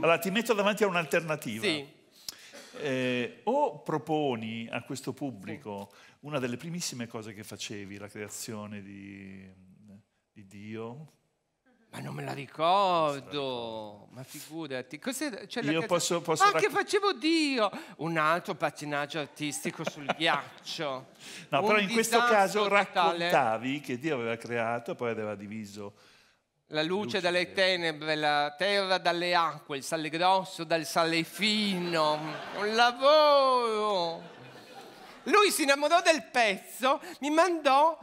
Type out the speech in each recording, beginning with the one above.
Allora ti metto davanti a un'alternativa. Sì. Eh, o proponi a questo pubblico una delle primissime cose che facevi, la creazione di, di Dio. Ma non me la ricordo, ma figurati. Cos'è, cioè Io posso, posso ah, che facevo Dio! Un altro patinaggio artistico sul ghiaccio. No, Un però in questo caso totale. raccontavi che Dio aveva creato, poi aveva diviso la luce, luce dalle tenebre, la terra dalle acque, il sale grosso dal sale fino. Un lavoro! Lui si innamorò del pezzo, mi mandò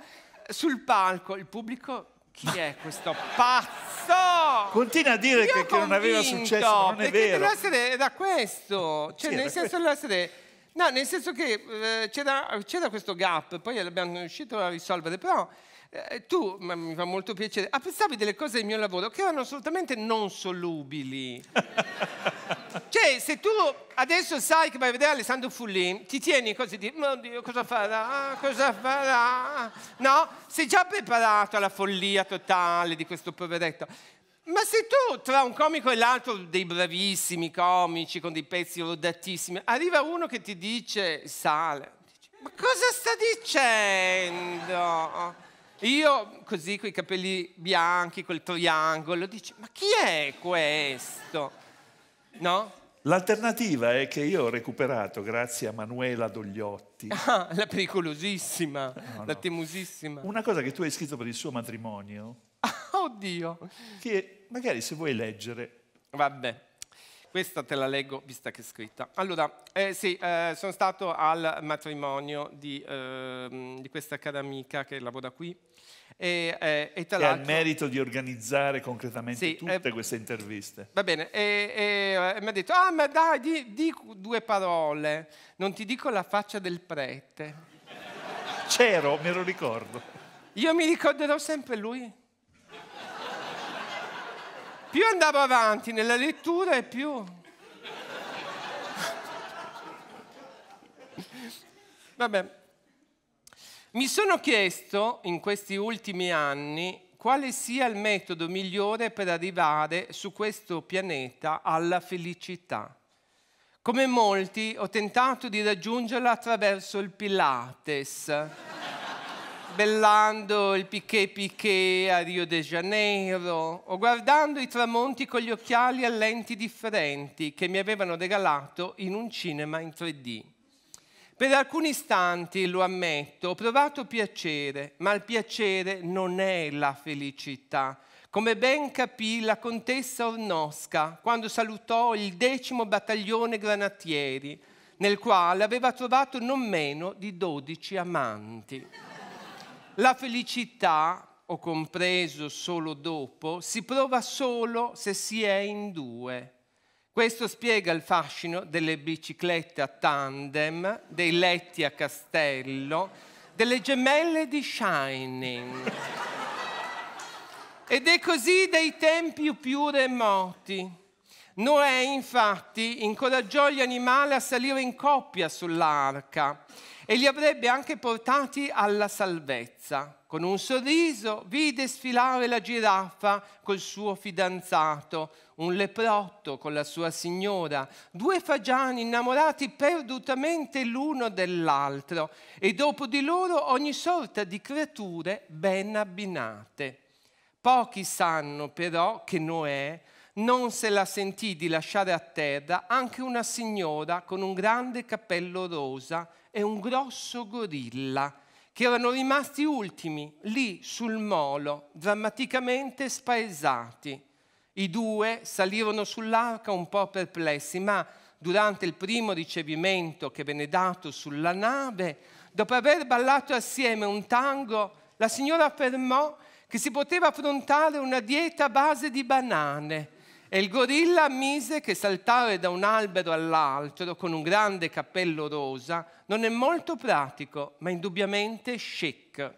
sul palco. Il pubblico, chi è questo pazzo? Continua a dire che, che, non aveva successo, non è vero. Perché il essere era questo, cioè sì, nel senso questo. l'essere No, nel senso che eh, c'era, c'era, questo gap, poi l'abbiamo riuscito a risolvere, però eh, tu, ma mi fa molto piacere, apprezzavi delle cose del mio lavoro che erano assolutamente non solubili. cioè, se tu adesso sai che vai a vedere Alessandro Fullin, ti tieni così di, mio Dio, cosa farà, cosa farà? No? Sei già preparato alla follia totale di questo poveretto. Ma se tu tra un comico e l'altro, dei bravissimi comici con dei pezzi rodatissimi, arriva uno che ti dice sale, dice, ma cosa sta dicendo? Io così con i capelli bianchi, col triangolo, dice, ma chi è questo? No? L'alternativa è che io ho recuperato, grazie a Manuela Dogliotti. Ah, la pericolosissima, no, no. la temusissima. Una cosa che tu hai scritto per il suo matrimonio, Oddio. Che magari se vuoi leggere. Vabbè, questa te la leggo vista che è scritta. Allora, eh, sì, eh, sono stato al matrimonio di, eh, di, questa cara amica che lavora qui. E, eh, e tra l'altro... ha il merito di organizzare concretamente sì, tutte eh, queste interviste. Va bene, e, eh, mi ha detto, ah ma dai, di, di due parole, non ti dico la faccia del prete. C'ero, me lo ricordo. Io mi ricorderò sempre lui. Più andavo avanti nella lettura e più... Vabbè. Mi sono chiesto in questi ultimi anni quale sia il metodo migliore per arrivare su questo pianeta alla felicità. Come molti ho tentato di raggiungerla attraverso il Pilates bellando il piquet piquet a Rio de Janeiro o guardando i tramonti con gli occhiali a lenti differenti che mi avevano regalato in un cinema in 3D. Per alcuni istanti, lo ammetto, ho provato piacere, ma il piacere non è la felicità, come ben capì la contessa Ornosca quando salutò il decimo battaglione granatieri, nel quale aveva trovato non meno di 12 amanti. La felicità, ho compreso solo dopo, si prova solo se si è in due. Questo spiega il fascino delle biciclette a tandem, dei letti a castello, delle gemelle di Shining. Ed è così dei tempi più remoti. Noè infatti incoraggiò gli animali a salire in coppia sull'arca e li avrebbe anche portati alla salvezza. Con un sorriso vide sfilare la giraffa col suo fidanzato, un leprotto con la sua signora, due fagiani innamorati perdutamente l'uno dell'altro e dopo di loro ogni sorta di creature ben abbinate. Pochi sanno però che Noè non se la sentì di lasciare a terra anche una signora con un grande cappello rosa e un grosso gorilla, che erano rimasti ultimi lì sul molo, drammaticamente spaesati. I due salirono sull'arca un po' perplessi, ma durante il primo ricevimento che venne dato sulla nave, dopo aver ballato assieme un tango, la signora affermò che si poteva affrontare una dieta a base di banane e il gorilla ammise che saltare da un albero all'altro con un grande cappello rosa non è molto pratico, ma indubbiamente chic.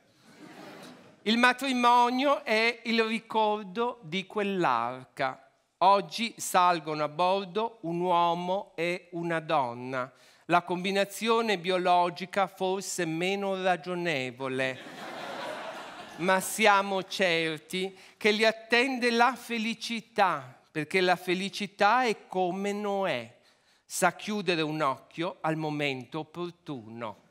Il matrimonio è il ricordo di quell'arca. Oggi salgono a bordo un uomo e una donna. La combinazione biologica forse meno ragionevole ma siamo certi che li attende la felicità perché la felicità è come Noè, sa chiudere un occhio al momento opportuno.